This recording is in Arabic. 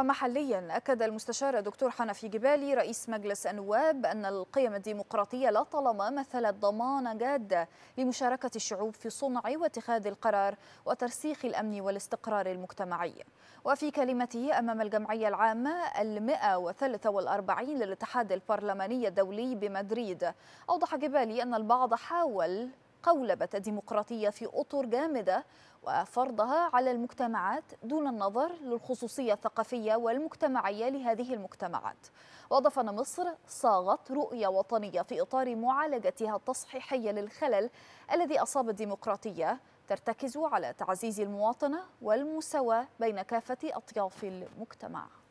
ومحليا أكد المستشار الدكتور حنفي جبالي رئيس مجلس النواب أن القيم الديمقراطية لا طالما مثلت ضمانة جادة لمشاركة الشعوب في صنع واتخاذ القرار وترسيخ الأمن والاستقرار المجتمعي وفي كلمته أمام الجمعية العامة المئة وثلاثة والأربعين للاتحاد البرلماني الدولي بمدريد أوضح جبالي أن البعض حاول قولبة الديمقراطية في أطر جامدة وفرضها على المجتمعات دون النظر للخصوصية الثقافية والمجتمعية لهذه المجتمعات وأضاف أن مصر صاغت رؤية وطنية في إطار معالجتها التصحيحية للخلل الذي أصاب الديمقراطية ترتكز على تعزيز المواطنة والمساواة بين كافة أطياف المجتمع